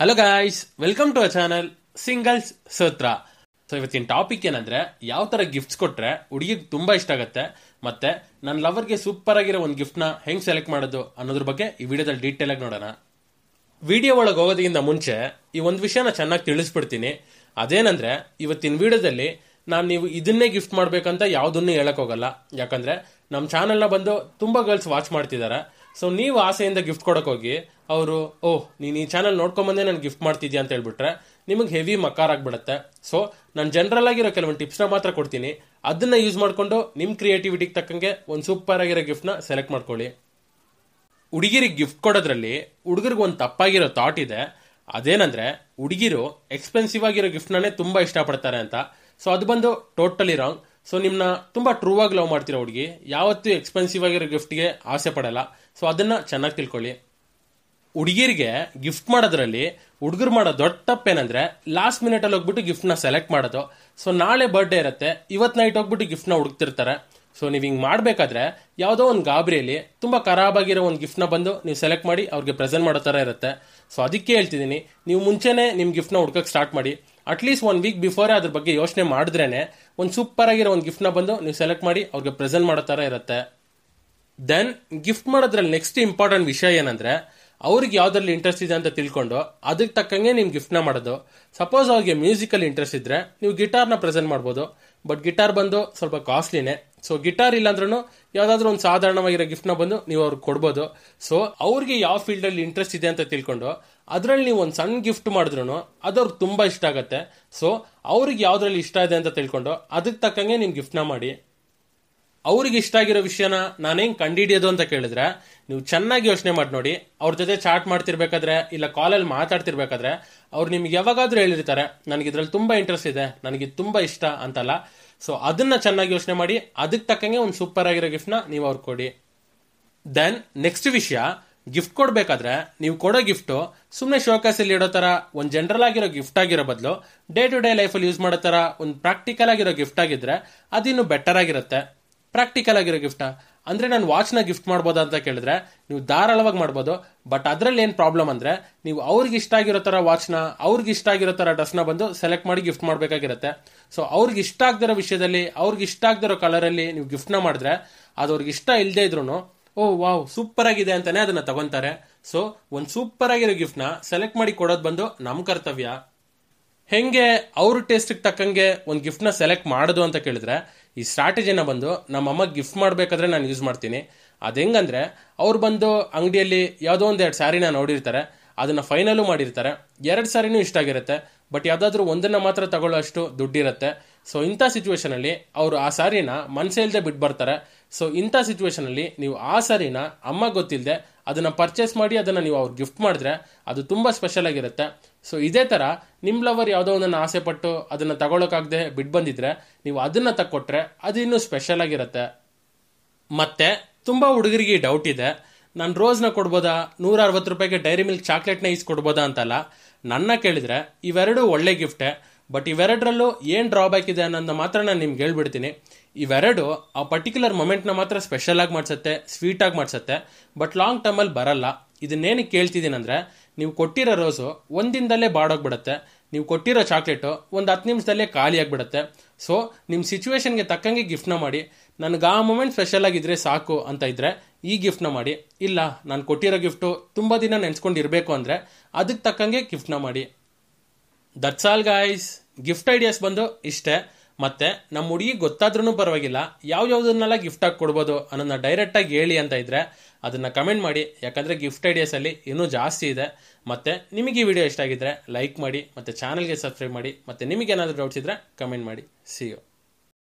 hello guys welcome to a channel singles Sutra so ಇವತ್ತಿನ topic ಏನಂದ್ರೆ ಯಾವ ಥರ ಗಿಫ್ಟ್ಸ್ ಕೊಟ್ರೆ ಹುಡುಗಿಗೆ ತುಂಬಾ ಇಷ್ಟ ಆಗುತ್ತೆ ಮತ್ತೆ ನನ್ನ ಲವರ್ಗೆ ಸೂಪರ್ ಆಗಿರೋ ಒಂದು ಗಿಫ್ಟ್ನ ಹೆಂಗೆ ಸೆಲೆಕ್ಟ್ ಮಾಡೋದು ಅನ್ನೋದ್ರ ಬಗ್ಗೆ ಈ ವಿಡಿಯೋದಲ್ಲಿ ಡೀಟೇಲ್ ಆಗಿ ನೋಡೋಣ ವಿಡಿಯೋ ಒಳಗೆ ಹೋಗೋದಕ್ಕಿಂತ ಮುಂಚೆ ಈ ಒಂದು ವಿಷಯನ ಚೆನ್ನಾಗಿ ತಿಳಿಸ್ಬಿಡ್ತೀನಿ ಅದೇನಂದ್ರೆ ಇವತ್ತಿನ ವಿಡಿಯೋದಲ್ಲಿ ನಾನು ನೀವು ಇದನ್ನೇ ಗಿಫ್ಟ್ ಮಾಡಬೇಕಂತ ಯಾವುದನ್ನೂ ಹೋಗಲ್ಲ ಯಾಕಂದ್ರೆ ನಮ್ಮ ನ ಬಂದು ತುಂಬಾ ಗರ್ಲ್ಸ್ ವಾಚ್ ಮಾಡ್ತಿದ್ದಾರೆ ಸೊ ನೀವು ಆಸೆಯಿಂದ ಗಿಫ್ಟ್ ಕೊಡೋಕ್ಕೋಗಿ ಹೋಗಿ ಅವರು ಓಹ್ ನೀನು ಈ ಚಾನಲ್ ನೋಡ್ಕೊಂಬಂದೇ ನಾನು ಗಿಫ್ಟ್ ಮಾಡ್ತಿದ್ಯಾ ಅಂತ ಹೇಳ್ಬಿಟ್ರೆ ನಿಮಗೆ ಹೆವಿ ಮಕಾರ ಆಗಿಬಿಡುತ್ತೆ ಸೊ ನಾನು ಜನರಲ್ ಆಗಿರೋ ಕೆಲವೊಂದು ಟಿಪ್ಸ್ನ ಮಾತ್ರ ಕೊಡ್ತೀನಿ ಅದನ್ನು ಯೂಸ್ ಮಾಡಿಕೊಂಡು ನಿಮ್ಮ ಕ್ರಿಯೇಟಿವಿಟಿಗೆ ತಕ್ಕಂಗೆ ಒಂದು ಸೂಪರ್ ಆಗಿರೋ ಗಿಫ್ಟ್ನ ಸೆಲೆಕ್ಟ್ ಮಾಡ್ಕೊಳ್ಳಿ ಹುಡುಗಿರಿಗೆ ಗಿಫ್ಟ್ ಕೊಡೋದ್ರಲ್ಲಿ ಹುಡುಗರಿಗೆ ಒಂದು ತಪ್ಪಾಗಿರೋ ಥಾಟ್ ಇದೆ ಅದೇನಂದರೆ ಹುಡುಗಿರು ಎಕ್ಸ್ಪೆನ್ಸಿವ್ ಆಗಿರೋ ಗಿಫ್ಟ್ನೇ ತುಂಬ ಇಷ್ಟಪಡ್ತಾರೆ ಅಂತ ಸೊ ಅದು ಬಂದು ಟೋಟಲಿ ರಾಂಗ್ ಸೊ ನಿಮ್ಮನ್ನ ತುಂಬ ಟ್ರೂ ಆಗಿ ಲವ್ ಮಾಡ್ತಿರೋ ಹುಡುಗಿ ಯಾವತ್ತೂ ಎಕ್ಸ್ಪೆನ್ಸಿವ್ ಆಗಿರೋ ಗಿಫ್ಟ್ಗೆ ಆಸೆ ಪಡಲ್ಲ ಸೊ ಅದನ್ನು ಚೆನ್ನಾಗಿ ತಿಳ್ಕೊಳ್ಳಿ ಹುಡುಗಿರಿಗೆ ಗಿಫ್ಟ್ ಮಾಡೋದ್ರಲ್ಲಿ ಹುಡುಗರು ಮಾಡೋ ದೊಡ್ಡ ತಪ್ಪೇನೆಂದರೆ ಲಾಸ್ಟ್ ಮಿನಿಟಲ್ಲಿ ಹೋಗ್ಬಿಟ್ಟು ಗಿಫ್ಟ್ನ ಸೆಲೆಕ್ಟ್ ಮಾಡೋದು ಸೊ ನಾಳೆ ಬರ್ಡೇ ಇರುತ್ತೆ ಇವತ್ತು ನೈಟ್ ಹೋಗ್ಬಿಟ್ಟು ಗಿಫ್ಟ್ನ ಹುಡುಕ್ತಿರ್ತಾರೆ ಸೊ ನೀವು ಹಿಂಗೆ ಮಾಡಬೇಕಾದ್ರೆ ಯಾವುದೋ ಒಂದು ಗಾಬರಿಯಲ್ಲಿ ತುಂಬ ಖರಾಬಾಗಿರೋ ಒಂದು ಗಿಫ್ಟ್ನ ಬಂದು ನೀವು ಸೆಲೆಕ್ಟ್ ಮಾಡಿ ಅವ್ರಿಗೆ ಪ್ರೆಸೆಂಟ್ ಮಾಡೋ ಥರ ಇರುತ್ತೆ ಸೊ ಅದಕ್ಕೆ ಹೇಳ್ತಿದ್ದೀನಿ ನೀವು ಮುಂಚೆನೇ ನಿಮ್ಮ ಗಿಫ್ಟ್ನ ಹುಡುಕೋಕೆ ಸ್ಟಾರ್ಟ್ ಮಾಡಿ ಅಟ್ಲೀಸ್ಟ್ ಒನ್ ವೀಕ್ ಬಿಫೋರೇ ಅದ್ರ ಬಗ್ಗೆ ಯೋಚನೆ ಮಾಡಿದ್ರೇ ಒಂದು ಸೂಪರ್ ಆಗಿರೋ ಒಂದು ಗಿಫ್ಟ್ನ ಬಂದು ನೀವು ಸೆಲೆಕ್ಟ್ ಮಾಡಿ ಅವ್ರಿಗೆ ಪ್ರೆಸೆಂಟ್ ಮಾಡೋ ಥರ ಇರುತ್ತೆ ದೆನ್ ಗಿಫ್ಟ್ ಮಾಡೋದ್ರಲ್ಲಿ ನೆಕ್ಸ್ಟ್ ಇಂಪಾರ್ಟೆಂಟ್ ವಿಷಯ ಏನಂದ್ರೆ ಅವ್ರಿಗೆ ಯಾವ್ದ್ರಲ್ಲಿ ಇಂಟ್ರೆಸ್ಟ್ ಇದೆ ಅಂತ ತಿಳ್ಕೊಂಡು ಅದಕ್ಕೆ ತಕ್ಕಂಗೆ ನೀವು ಗಿಫ್ಟ್ನ ಮಾಡೋದು ಸಪೋಸ್ ಅವ್ರಿಗೆ ಮ್ಯೂಸಿಕಲ್ ಇಂಟ್ರೆಸ್ಟ್ ಇದ್ದರೆ ನೀವು ಗಿಟಾರ್ನ ಪ್ರೆಸೆಂಟ್ ಮಾಡ್ಬೋದು ಬಟ್ ಗಿಟಾರ್ ಬಂದು ಸ್ವಲ್ಪ ಕಾಸ್ಟ್ಲಿನೇ ಸೊ ಗಿಟಾರ್ ಇಲ್ಲಾಂದ್ರೂ ಯಾವುದಾದ್ರೂ ಒಂದು ಸಾಧಾರಣವಾಗಿರೋ ಗಿಫ್ಟ್ನ ಬಂದು ನೀವು ಅವ್ರಿಗೆ ಕೊಡ್ಬೋದು ಸೊ ಅವ್ರಿಗೆ ಯಾವ ಫೀಲ್ಡಲ್ಲಿ ಇಂಟ್ರೆಸ್ಟ್ ಇದೆ ಅಂತ ತಿಳ್ಕೊಂಡು ಅದರಲ್ಲಿ ನೀವು ಒಂದು ಸಣ್ಣ ಗಿಫ್ಟ್ ಮಾಡಿದ್ರು ಅದವ್ರಿಗೆ ತುಂಬ ಇಷ್ಟ ಆಗುತ್ತೆ ಸೊ ಅವ್ರಿಗೆ ಯಾವುದ್ರಲ್ಲಿ ಇಷ್ಟ ಇದೆ ಅಂತ ತಿಳ್ಕೊಂಡು ಅದಕ್ಕೆ ತಕ್ಕಂಗೆ ನೀವು ಗಿಫ್ಟ್ನ ಮಾಡಿ ಅವ್ರಿಗೆ ಇಷ್ಟ ಆಗಿರೋ ವಿಷಯನ ನಾನೇನ್ ಕಂಡಿಡಿಯೋದು ಅಂತ ಕೇಳಿದ್ರೆ ನೀವು ಚೆನ್ನಾಗಿ ಯೋಚನೆ ಮಾಡಿ ನೋಡಿ ಅವ್ರ ಜೊತೆ ಚಾಟ್ ಮಾಡ್ತಿರ್ಬೇಕಾದ್ರೆ ಇಲ್ಲ ಕಾಲಲ್ಲಿ ಮಾತಾಡ್ತಿರ್ಬೇಕಾದ್ರೆ ಅವ್ರು ನಿಮ್ಗೆ ಯಾವಾಗಾದ್ರೂ ಹೇಳಿರ್ತಾರೆ ನನಗೆ ಇದ್ರಲ್ಲಿ ತುಂಬಾ ಇಂಟ್ರೆಸ್ಟ್ ಇದೆ ನನಗೆ ತುಂಬಾ ಇಷ್ಟ ಅಂತಲ್ಲ ಸೊ ಅದನ್ನ ಚೆನ್ನಾಗಿ ಯೋಚನೆ ಮಾಡಿ ಅದಕ್ಕೆ ತಕ್ಕಂಗೆ ಒಂದು ಸೂಪರ್ ಆಗಿರೋ ಗಿಫ್ಟ್ನ ನೀವು ಅವ್ರಿಗೆ ಕೊಡಿ ದೆನ್ ನೆಕ್ಸ್ಟ್ ವಿಷಯ ಗಿಫ್ಟ್ ಕೊಡಬೇಕಾದ್ರೆ ನೀವು ಕೊಡೋ ಗಿಫ್ಟು ಸುಮ್ಮನೆ ಶೋಕಾಸಲ್ಲಿ ಇಡೋ ಥರ ಒಂದು ಜನರಲ್ ಆಗಿರೋ ಗಿಫ್ಟ್ ಆಗಿರೋ ಬದಲು ಡೇ ಟು ಡೇ ಲೈಫಲ್ಲಿ ಯೂಸ್ ಮಾಡೋ ಥರ ಒಂದು ಪ್ರಾಕ್ಟಿಕಲ್ ಆಗಿರೋ ಗಿಫ್ಟ್ ಆಗಿದ್ರೆ ಅದಿನ್ನು ಬೆಟರ್ ಆಗಿರುತ್ತೆ ಪ್ರಾಕ್ಟಿಕಲ್ ಆಗಿರೋ ಗಿಫ್ಟ್ ಅಂದರೆ ನಾನು ವಾಚ್ನ ಗಿಫ್ಟ್ ಮಾಡ್ಬೋದಾ ಅಂತ ಕೇಳಿದ್ರೆ ನೀವು ಧಾರಾಳವಾಗಿ ಮಾಡ್ಬೋದು ಬಟ್ ಅದರಲ್ಲಿ ಏನು ಪ್ರಾಬ್ಲಮ್ ಅಂದರೆ ನೀವು ಅವ್ರಿಗೆ ಇಷ್ಟ ಆಗಿರೋ ಥರ ವಾಚ್ನ ಅವ್ರಿಗೆ ಇಷ್ಟ ಆಗಿರೋ ಥರ ಡ್ರೆಸ್ನ ಬಂದು ಸೆಲೆಕ್ಟ್ ಮಾಡಿ ಗಿಫ್ಟ್ ಮಾಡಬೇಕಾಗಿರುತ್ತೆ ಸೊ ಅವ್ರಿಗೆ ಇಷ್ಟ ಆಗದಿರೋ ವಿಷಯದಲ್ಲಿ ಅವ್ರಿಗೆ ಇಷ್ಟ ಆಗದಿರೋ ಕಲರಲ್ಲಿ ನೀವು ಗಿಫ್ಟ್ನ ಮಾಡಿದ್ರೆ ಅದು ಅವ್ರಿಗೆ ಇಷ್ಟ ಇಲ್ಲದೆ ಇದ್ರೂ ಓ ವಾವ್ ಸೂಪರ್ ಆಗಿದೆ ಅಂತಾನೆ ಅದನ್ನು ತಗೊತಾರೆ ಸೊ ಒಂದು ಸೂಪರ್ ಆಗಿರೋ ಗಿಫ್ಟ್ನ ಸೆಲೆಕ್ಟ್ ಮಾಡಿ ಕೊಡೋದು ಬಂದು ನಮ್ಮ ಕರ್ತವ್ಯ ಹೆಂಗೆ ಅವ್ರ ಟೇಸ್ಟಿಗೆ ತಕ್ಕಂಗೆ ಒಂದು ಗಿಫ್ಟ್ನ ಸೆಲೆಕ್ಟ್ ಮಾಡೋದು ಅಂತ ಕೇಳಿದ್ರೆ ಈ ಸ್ಟ್ರಾಟಜಿನ ಬಂದು ನಮ್ಮ ಅಮ್ಮ ಗಿಫ್ಟ್ ಮಾಡಬೇಕಾದ್ರೆ ನಾನು ಯೂಸ್ ಮಾಡ್ತೀನಿ ಅದು ಹೆಂಗಂದರೆ ಅವ್ರು ಬಂದು ಅಂಗಡಿಯಲ್ಲಿ ಯಾವುದೋ ಒಂದು ಎರಡು ಸ್ಯಾರಿನ ನೋಡಿರ್ತಾರೆ ಅದನ್ನು ಫೈನಲು ಮಾಡಿರ್ತಾರೆ ಎರಡು ಸ್ಯಾರಿನೂ ಇಷ್ಟ ಆಗಿರುತ್ತೆ ಬಟ್ ಯಾವುದಾದ್ರೂ ಒಂದನ್ನು ಮಾತ್ರ ತಗೊಳ್ಳೋಷ್ಟು ದುಡ್ಡಿರುತ್ತೆ ಸೊ ಇಂಥ ಸಿಚುವೇಷನಲ್ಲಿ ಅವರು ಆ ಸ್ಯಾರಿನ ಇಲ್ಲದೆ ಬಿಟ್ಟು ಬರ್ತಾರೆ ಸೊ ಇಂಥ ಸಿಚುವೇಷನಲ್ಲಿ ನೀವು ಆ ಸ್ಯಾರಿನ ಅಮ್ಮ ಗೊತ್ತಿಲ್ಲದೆ ಅದನ್ನು ಪರ್ಚೇಸ್ ಮಾಡಿ ಅದನ್ನು ನೀವು ಅವ್ರು ಗಿಫ್ಟ್ ಮಾಡಿದ್ರೆ ಅದು ತುಂಬ ಸ್ಪೆಷಲ್ ಆಗಿರುತ್ತೆ ಸೊ ಇದೇ ಥರ ನಿಮ್ಮ ಲವರ್ ಯಾವುದೋ ಒಂದನ್ನು ಆಸೆ ಪಟ್ಟು ಅದನ್ನು ತಗೊಳ್ಳೋಕ್ಕಾಗದೆ ಬಿಟ್ಟು ಬಂದಿದ್ರೆ ನೀವು ಅದನ್ನು ತಕ್ಕೊಟ್ರೆ ಅದು ಇನ್ನೂ ಸ್ಪೆಷಲ್ ಆಗಿರುತ್ತೆ ಮತ್ತೆ ತುಂಬ ಹುಡುಗರಿಗೆ ಡೌಟ್ ಇದೆ ನಾನು ರೋಸ್ನ ಕೊಡ್ಬೋದಾ ನೂರ ಅರವತ್ತು ರೂಪಾಯಿಗೆ ಡೈರಿ ಮಿಲ್ಕ್ ಚಾಕ್ಲೇಟ್ನ ಕೊಡ್ಬೋದಾ ಅಂತಲ್ಲ ನನ್ನ ಕೇಳಿದರೆ ಇವೆರಡೂ ಒಳ್ಳೆ ಗಿಫ್ಟೆ ಬಟ್ ಇವೆರಡರಲ್ಲೂ ಏನು ಡ್ರಾಬ್ಯಾಕ್ ಇದೆ ಅನ್ನೋದನ್ನ ಮಾತ್ರ ನಾನು ನಿಮ್ಗೆ ಹೇಳ್ಬಿಡ್ತೀನಿ ಇವೆರಡು ಆ ಪರ್ಟಿಕ್ಯುಲರ್ ಮೊಮೆಂಟ್ನ ಮಾತ್ರ ಸ್ಪೆಷಲಾಗಿ ಮಾಡಿಸುತ್ತೆ ಸ್ವೀಟಾಗಿ ಮಾಡಿಸುತ್ತೆ ಬಟ್ ಲಾಂಗ್ ಟರ್ಮಲ್ಲಿ ಬರಲ್ಲ ಇದನ್ನೇನಕ್ಕೆ ಕೇಳ್ತಿದ್ದೀನಿ ನೀವು ಕೊಟ್ಟಿರೋ ರೋಸು ಒಂದಿನದಲ್ಲೇ ಬಾಡೋಗ್ಬಿಡುತ್ತೆ ನೀವು ಕೊಟ್ಟಿರೋ ಚಾಕ್ಲೇಟು ಒಂದು ಹತ್ತು ನಿಮಿಷದಲ್ಲೇ ಖಾಲಿ ಆಗಿಬಿಡುತ್ತೆ ಸೊ ನಿಮ್ಮ ಸಿಚುವೇಶನ್ಗೆ ತಕ್ಕಂಗೆ ಗಿಫ್ಟ್ನ ಮಾಡಿ ನನಗೆ ಆ ಮೂಮೆಂಟ್ ಸ್ಪೆಷಲ್ ಆಗಿದ್ದರೆ ಸಾಕು ಅಂತ ಇದ್ದರೆ ಈ ಗಿಫ್ಟ್ನ ಮಾಡಿ ಇಲ್ಲ ನಾನು ಕೊಟ್ಟಿರೋ ಗಿಫ್ಟು ತುಂಬ ದಿನ ಇರಬೇಕು ಅಂದರೆ ಅದಕ್ಕೆ ತಕ್ಕಂಗೆ ಗಿಫ್ಟ್ನ ಮಾಡಿ that's all guys gift ideas ಬಂದು ಇಷ್ಟೇ ಮತ್ತೆ ನಮ್ಮ ಹುಡುಗಿ ಗೊತ್ತಾದ್ರೂ ಪರವಾಗಿಲ್ಲ ಯಾವ ಯಾವ್ದನ್ನೆಲ್ಲ ಗಿಫ್ಟ್ ಆಗಿ ಕೊಡ್ಬೋದು ಅನ್ನೋದನ್ನ ಡೈರೆಕ್ಟಾಗಿ ಹೇಳಿ ಅಂತ ಇದ್ದರೆ ಅದನ್ನು ಕಮೆಂಟ್ ಮಾಡಿ ಯಾಕಂದರೆ ಗಿಫ್ಟ್ ಅಲ್ಲಿ ಇನ್ನೂ ಜಾಸ್ತಿ ಇದೆ ಮತ್ತು ನಿಮಗೆ ಈ ವಿಡಿಯೋ ಇಷ್ಟ ಆಗಿದ್ರೆ ಲೈಕ್ ಮಾಡಿ ಮತ್ತು ಚಾನಲ್ಗೆ ಸಬ್ಸ್ಕ್ರೈಬ್ ಮಾಡಿ ಮತ್ತು ನಿಮಗೇನಾದರೂ ಡೌಟ್ಸ್ ಇದ್ದರೆ ಕಮೆಂಟ್ ಮಾಡಿ ಸಿ ಯು